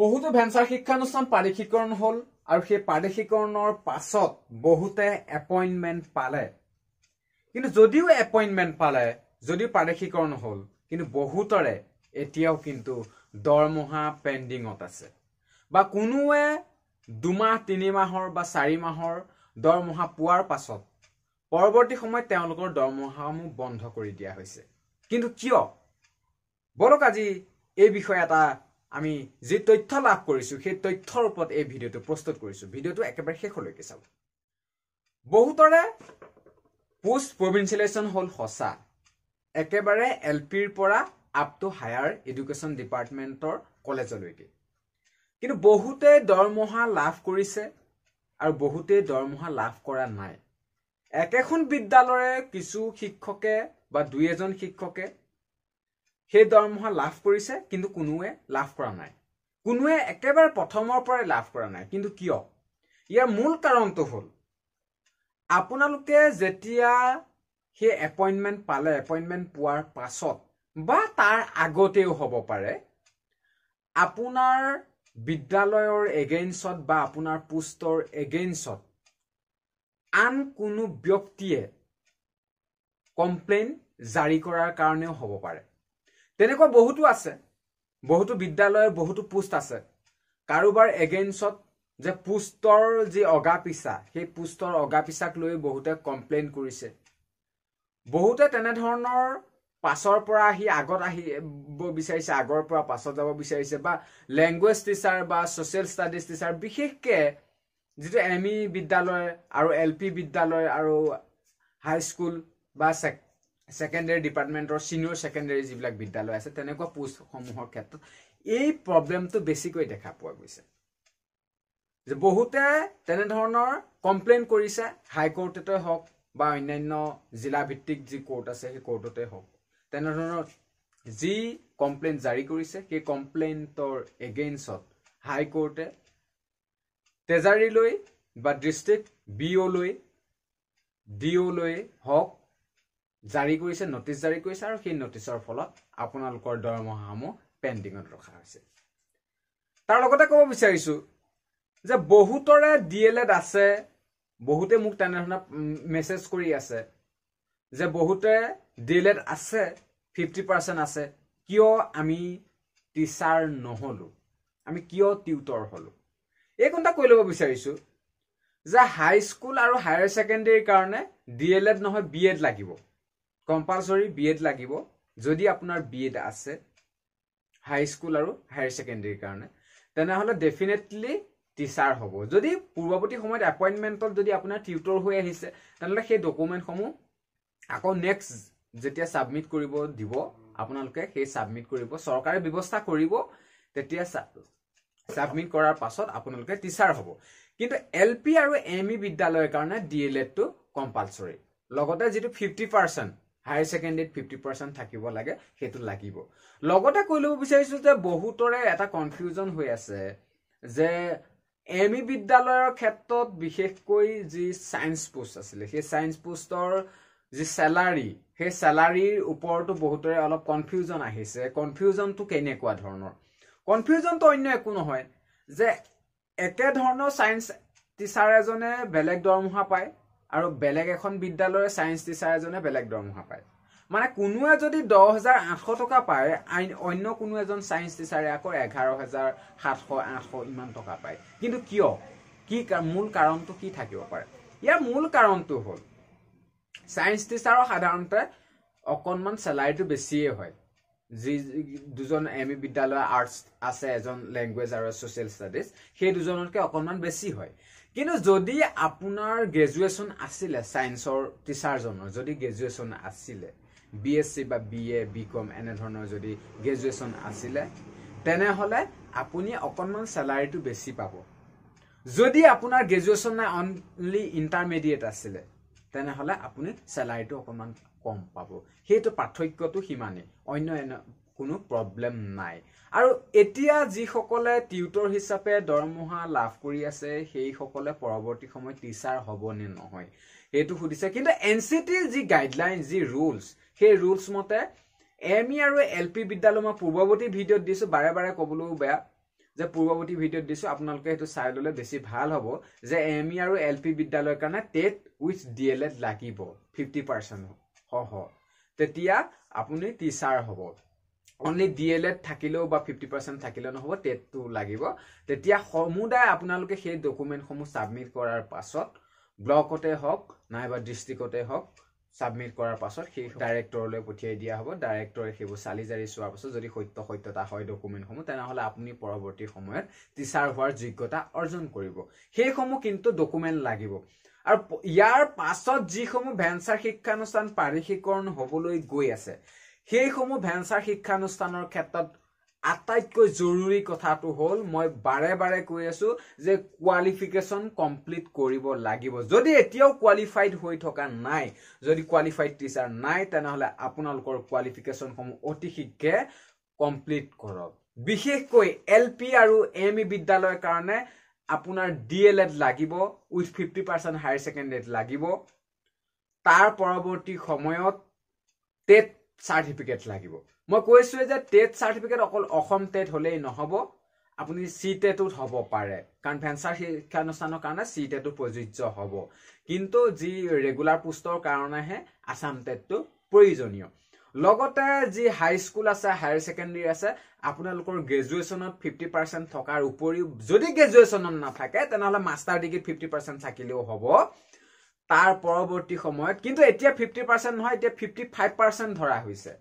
বহুতো ভেঞ্চাৰ শিক্ষানুষ্ঠান প্ৰাদেশিকৰণ হ'ল আৰু সেই প্ৰাদেশিকৰণৰ পাছত বহুতে এপইণ্টমেণ্ট পালে কিন্তু যদিও এপইণ্টমেণ্ট পালে যদিও প্ৰাদেশিকৰণ হ'ল কিন্তু বহুতৰে এতিয়াও কিন্তু দৰমহা পেণ্ডিঙত আছে বা কোনোৱে দুমাহ তিনিমাহৰ বা চাৰি মাহৰ দৰমহা পোৱাৰ পাছত পৰৱৰ্তী সময়ত তেওঁলোকৰ দৰমহাসমূহ বন্ধ কৰি দিয়া হৈছে কিন্তু কিয় বলক আজি এই বিষয়ে এটা আমি যি তথ্য লাভ কৰিছোঁ সেই তথ্যৰ ওপৰত এই ভিডিঅ'টো প্ৰস্তুত কৰিছোঁ ভিডিঅ'টো একেবাৰে শেষলৈকে চাব বহুতৰে পোষ্ট প্ৰভিঞ্চিয়েলাইজেশ্যন হ'ল সঁচা একেবাৰে এল পিৰ পৰা আপ টু হায়াৰ এডুকেশ্যন ডিপাৰ্টমেণ্টৰ কলেজলৈকে কিন্তু বহুতে দৰমহা লাভ কৰিছে আৰু বহুতেই দৰমহা লাভ কৰা নাই একেখন বিদ্যালয়ৰে কিছু শিক্ষকে বা দুই এজন শিক্ষকে সেই দৰমহা লাভ কৰিছে কিন্তু কোনোৱে লাভ কৰা নাই কোনোৱে একেবাৰে প্ৰথমৰ পৰাই লাভ কৰা নাই কিন্তু কিয় ইয়াৰ মূল কাৰণটো হ'ল আপোনালোকে যেতিয়া সেই এপইণ্টমেণ্ট পালে এপইণ্টমেণ্ট পোৱাৰ পাছত বা তাৰ আগতেও হ'ব পাৰে আপোনাৰ বিদ্যালয়ৰ এগেইনষ্টত বা আপোনাৰ পোষ্টৰ এগেইনষ্টত আন কোনো ব্যক্তিয়ে কমপ্লেইন জাৰি কৰাৰ কাৰণেও হ'ব পাৰে তেনেকুৱা বহুতো আছে বহুতো বিদ্যালয় বহুতো পোষ্ট আছে কাৰোবাৰ এগেইনষ্টত যে পোষ্টৰ যি অগা পিছা সেই পোষ্টৰ অগা পিছাক লৈ বহুতে কমপ্লেইন কৰিছে বহুতে তেনেধৰণৰ পাছৰ পৰা আহি আগত আহিব বিচাৰিছে আগৰ পৰা পাছত যাব বিচাৰিছে বা লেংগুৱেজ টিচাৰ বা ছ'চিয়েল ষ্টাডিজ টিচাৰ বিশেষকে যিটো এম ই e বিদ্যালয় আৰু এল পি বিদ্যালয় আৰু হাইস্কুল বা ছেকেণ্ডেৰী ডিপাৰ্টমেণ্টৰ ছিনিয়ৰ ছেকেণ্ডেৰী যিবিলাক বিদ্যালয় আছে তেনেকুৱা পোষ্টসমূহৰ ক্ষেত্ৰত এই প্ৰব্লেমটো বেছিকৈ দেখা পোৱা গৈছে যে বহুতে তেনেধৰণৰ কমপ্লেইন কৰিছে হাইকৰ্টতে হওক বা অন্যান্য জিলাভিত্তিক যি কৰ্ট আছে সেই কৰ্টতে হওক তেনেধৰণৰ যি কমপ্লেইন জাৰি কৰিছে সেই কমপ্লেইণ্টৰ এগেইনষ্টত হাইকৰ্টে ট্ৰেজাৰীলৈ বা ডিষ্ট্ৰিক্ট বি অ'লৈ ডি অ'লৈ হওক জাৰি কৰিছে নটিচ জাৰি কৰিছে আৰু সেই নটিচৰ ফলত আপোনালোকৰ দৰমহাসমূহ পেণ্ডিঙত ৰখা হৈছে তাৰ লগতে ক'ব বিচাৰিছোঁ যে বহুতৰে ডি এল এড আছে বহুতে মোক তেনেধৰণে মেছেজ কৰি আছে যে বহুতে ডি এল এড আছে ফিফটি পাৰ্চেণ্ট আছে কিয় আমি টিচাৰ নহ'লো আমি কিয় টিউটৰ হ'লো এই কোনটা কৈ ল'ব বিচাৰিছোঁ যে হাইস্কুল আৰু হায়াৰ ছেকেণ্ডেৰীৰ কাৰণে ডি এল এড নহয় বি এড লাগিব কম্পালচৰি বি এড লাগিব যদি আপোনাৰ বি এড আছে হাই স্কুল আৰু হায়াৰ ছেকেণ্ডেৰীৰ কাৰণে তেনেহ'লে ডেফিনেটলি টিচাৰ হ'ব যদি পূৰ্ৱৱৰ্তী সময়ত এপইণ্টমেণ্টত যদি আপোনাৰ টিউটৰ হৈ আহিছে তেনেহ'লে সেই ডকুমেণ্টসমূহ আকৌ নেক্সট যেতিয়া ছাবমিট কৰিব দিব আপোনালোকে সেই ছাবমিট কৰিব চৰকাৰে ব্যৱস্থা কৰিব তেতিয়া ছাবমিট কৰাৰ পাছত আপোনালোকে টিচাৰ হ'ব কিন্তু এল পি আৰু এম ই বিদ্যালয়ৰ কাৰণে ডি এল এডটো কম্পালচৰি লগতে যিটো ফিফটি পাৰ্চেণ্ট হায়াৰ ছেকেণ্ডেৰীত ফিফটি পাৰ্চেণ্ট থাকিব লাগে সেইটো লাগিব লগতে কৈ ল'ব বিচাৰিছোঁ যে বহুতৰে এটা কনফিউজন হৈ আছে যে এম ই e বিদ্যালয়ৰ ক্ষেত্ৰত বিশেষকৈ যি ছায়েঞ্চ পোষ্ট আছিলে সেই ছায়েঞ্চ পোষ্টৰ যি চেলাৰী সেই চেলাৰীৰ ওপৰতো বহুতৰে অলপ কনফিউজন আহিছে কনফিউজনটো কেনেকুৱা ধৰণৰ কনফিউজনটো অন্য একো নহয় যে একেধৰণৰ ছায়েঞ্চ টিচাৰ এজনে বেলেগ দৰমহা পায় আৰু বেলেগ এখন বিদ্যালয়ৰ ছায়েঞ্চ টিচাৰ এজনে বেলেগ দৰমহা পায় মানে কোনোৱে যদি দহ হাজাৰ আঠশ টকা পায় আইন অন্য কোনো এজন ছায়েঞ্চ টিচাৰে আকৌ এঘাৰ হাজাৰ সাতশ আঠশ ইমান টকা পায় কিন্তু কিয় কি মূল কাৰণটো কি থাকিব পাৰে ইয়াৰ মূল কাৰণটো হ'ল ছায়েঞ্চ টিচাৰৰ সাধাৰণতে অকণমান চেলাৰিটো বেছিয়ে হয় যি দুজন এম ই বিদ্যালয় আৰ্টছ আছে এজন লেংগুৱেজ আৰু ছ'চিয়েল ষ্টাডিজ সেই দুজনতকৈ অকণমান বেছি হয় কিন্তু যদি আপোনাৰ গ্ৰেজুৱেশ্যন আছিলে ছায়েন্সৰ টিচাৰজনৰ যদি গ্ৰেজুৱেশ্যন আছিলে বি এছ চি বা বি এ বি কম এনেধৰণৰ যদি গ্ৰেজুৱেশ্যন আছিলে তেনেহ'লে আপুনি অকণমান চেলাৰিটো বেছি পাব যদি আপোনাৰ গ্ৰেজুৱেশ্যন নাই অনলি ইণ্টাৰমিডিয়েট আছিলে তেনেহ'লে আপুনি চেলাৰিটো অকণমান কম পাব সেইটো পাৰ্থক্যটো সিমানেই অন্য এনে কোনো প্ৰব্লেম নাই আৰু এতিয়া যিসকলে টিউটৰ হিচাপে দৰমহা লাভ কৰি আছে সেইসকলে পৰৱৰ্তী সময়ত টিচাৰ হ'বনে নহয় সেইটো সুধিছে কিন্তু এন চি টিৰ যি গাইডলাইন যি ৰুলছ সেই ৰুলছ মতে এম ই আৰু এল পি বিদ্যালয় মই পূৰ্বৱৰ্তী ভিডিঅ'ত দিছোঁ বাৰে বাৰে ক'বলৈও বেয়া যে পূৰ্ৱৱৰ্তী ভিডিঅ'ত দিছোঁ আপোনালোকে সেইটো চাই ল'লে বেছি ভাল হ'ব যে এম ই e আৰু এল পি বিদ্যালয়ৰ কাৰণে TET with D L Ed লাগিব ফিফটি পাৰ্চেণ্ট সহ তেতিয়া আপুনি টিচাৰ হ'ব অনলি ডি এল এড থাকিলেও বা ফিফটি পাৰ্চেণ্ট থাকিলেও নহ'ব টেটটো লাগিব তেতিয়া সমুদায় আপোনালোকে সেই ডকুমেণ্টসমূহ ছাবমিট কৰাৰ পাছত ব্লকতে হওক নাইবা ডিষ্ট্ৰিক্টতে হওক ছাবমিট কৰাৰ পাছত সেই ডাইৰেক্টৰলৈ পঠিয়াই দিয়া হ'ব ডাইৰেক্টৰে সেইবোৰ চালি জাৰি চোৱাৰ পাছত যদি সত্য সত্যতা হয় ডকুমেণ্টসমূহ তেনেহ'লে আপুনি পৰৱৰ্তী সময়ত টিচাৰ হোৱাৰ যোগ্যতা অৰ্জন কৰিব সেইসমূহ কিন্তু ডকুমেণ্ট লাগিব আৰু ইয়াৰ পাছত যিসমূহ ভেঞ্চাৰ শিক্ষানুষ্ঠান পাৰিষিকৰণ হ'বলৈ গৈ আছে সেইসমূহ ভেঞ্চাৰ শিক্ষানুষ্ঠানৰ ক্ষেত্ৰত আটাইতকৈ জৰুৰী কথাটো হ'ল মই বাৰে বাৰে কৈ আছো যে কোৱালিফিকেশ্যন কমপ্লিট কৰিব লাগিব যদি এতিয়াও কোৱালিফাইড হৈ থকা নাই যদি কোৱালিফাইড টিচাৰ নাই তেনেহ'লে আপোনালোকৰ কোৱালিফিকেশ্যনসমূহ অতি শীঘ্ৰে কমপ্লিট কৰক বিশেষকৈ এল পি আৰু এম ই বিদ্যালয়ৰ কাৰণে আপোনাৰ ডি এল এড লাগিব উইথ ফিফটি পাৰ্চেণ্ট হায়াৰ ছেকেণ্ডেৰীত লাগিব তাৰ পৰৱৰ্তী সময়ত টেট চাৰ্টিফিকেট লাগিব মই কৈছোৱে যে টেট চাৰ্টিফিকেট অকল অসম টেট হ'লেই নহ'ব আপুনি চি টেটো হ'ব পাৰে কাৰণ ভেঞ্চাৰ শিক্ষানুষ্ঠানৰ কাৰণে চি টেটো প্ৰযোজ্য হ'ব কিন্তু যি ৰেগুলাৰ পোষ্টৰ কাৰণেহে আছাম টেটটো প্ৰয়োজনীয় লগতে যি হাই স্কুল আছে হায়াৰ ছেকেণ্ডেৰী আছে আপোনালোকৰ গ্ৰেজুৱেশ্যনত ফিফটি পাৰ্চেণ্ট থকাৰ উপৰিও যদি গ্ৰেজুৱেশ্যনত নাথাকে তেনেহ'লে মাষ্টাৰ ডিগ্ৰীত হ'ব তাৰ পৰৱৰ্তী সময়ত কিন্তু এতিয়া ফিফটি পাৰ্চেণ্ট নহয় এতিয়া ফিফটি ফাইভ পাৰ্চেণ্ট ধৰা হৈছে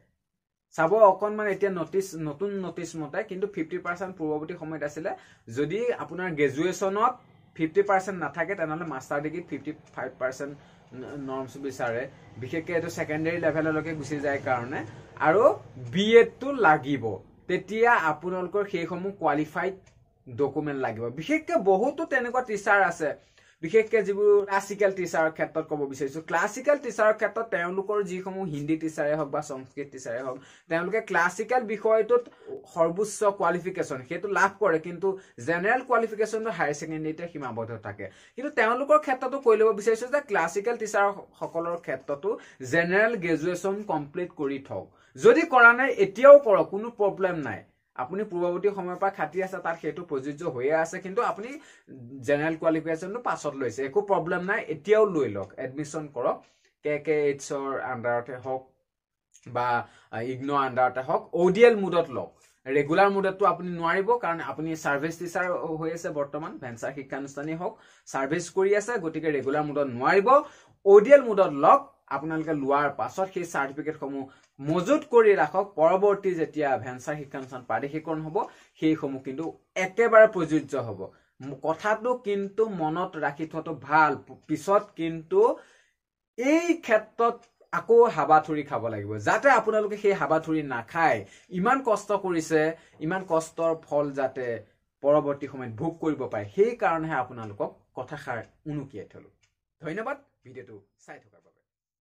চাব অকণমান এতিয়া নটিচ নতুন নটিচ মতে কিন্তু ফিফটি পাৰ্চেণ্ট পূৰ্ৱৱৰ্তী সময়ত আছিলে যদি আপোনাৰ গ্ৰেজুৱেশ্যনত ফিফটি পাৰ্চেণ্ট নাথাকে তেনেহ'লে মাষ্টাৰ ডিগ্ৰীত ফিফটি ফাইভ পাৰ্চেণ্ট নৰ্মছ বিচাৰে বিশেষকৈ এইটো ছেকেণ্ডেৰী লেভেললৈকে গুচি যায় কাৰণে আৰু বি এডটো লাগিব তেতিয়া আপোনালোকৰ সেইসমূহ কোৱালিফাইড ডকুমেণ্ট লাগিব বিশেষকৈ বহুতো তেনেকুৱা টিচাৰ আছে বিশেষকৈ যিবোৰ ক্লাছিকেল টিচাৰৰ ক্ষেত্ৰত ক'ব বিচাৰিছোঁ ক্লাছিকেল টিচাৰৰ ক্ষেত্ৰত তেওঁলোকৰ যিসমূহ হিন্দী টিচাৰে হওক বা সংস্কৃত টিচাৰে হওক তেওঁলোকে ক্লাছিকেল বিষয়টোত সৰ্বোচ্চ কোৱালিফিকেশ্যন সেইটো লাভ কৰে কিন্তু জেনেৰেল কোৱালিফিকেশ্যনটো হায়াৰ ছেকেণ্ডেৰীতে সীমাবদ্ধ থাকে কিন্তু তেওঁলোকৰ ক্ষেত্ৰতো কৈ ল'ব বিচাৰিছোঁ যে ক্লাছিকেল টিচাৰসকলৰ ক্ষেত্ৰতো জেনেৰেল গ্ৰেজুৱেশ্যন কমপ্লিট কৰি থওক যদি কৰা নাই এতিয়াও কৰক কোনো প্ৰব্লেম নাই আপুনি পূৰ্বৱৰ্তী সময়ৰ পৰা খাটি আছে তাত সেইটো প্ৰযোজ্য হৈয়ে আছে কিন্তু আপুনি জেনেৰেল কোৱালিফিকেশ্যনটো পাছত লৈছে একো প্ৰব্লেম নাই এতিয়াও লৈ লওক এডমিশ্যন কৰক কে কে এইডছৰ আণ্ডাৰতে হওক বা ইগন' আণ্ডাৰতে হওক অ' ডি এল মুডত লওক ৰেগুলাৰ মুডতটো আপুনি নোৱাৰিব কাৰণ আপুনি ছাৰ্ভিচ টিচাৰ হৈ আছে বৰ্তমান ভেঞ্চাৰ শিক্ষানুষ্ঠানেই হওক ছাৰ্ভিচ কৰি আছে গতিকে ৰেগুলাৰ মুডত নোৱাৰিব অ' ডি এল মুডত লওক আপোনালোকে লোৱাৰ পাছত সেই চাৰ্টিফিকেটসমূহ মজুত কৰি ৰাখক পৰৱৰ্তী যেতিয়া ভেঞ্চাৰ শিক্ষানুষ্ঠান প্ৰাদেশিকৰণ হ'ব সেইসমূহ কিন্তু একেবাৰে প্ৰযোজ্য হ'ব কথাটো কিন্তু মনত ৰাখি থোৱাটো ভাল পিছত কিন্তু এই ক্ষেত্ৰত আকৌ হাবাথুৰি খাব লাগিব যাতে আপোনালোকে সেই হাবাথুৰি নাখায় ইমান কষ্ট কৰিছে ইমান কষ্টৰ ফল যাতে পৰৱৰ্তী সময়ত ভোগ কৰিব পাৰে সেইকাৰণেহে আপোনালোকক কথাষাৰ উনুকিয়াই থলোঁ ধন্যবাদ ভিডিঅ'টো চাই থকা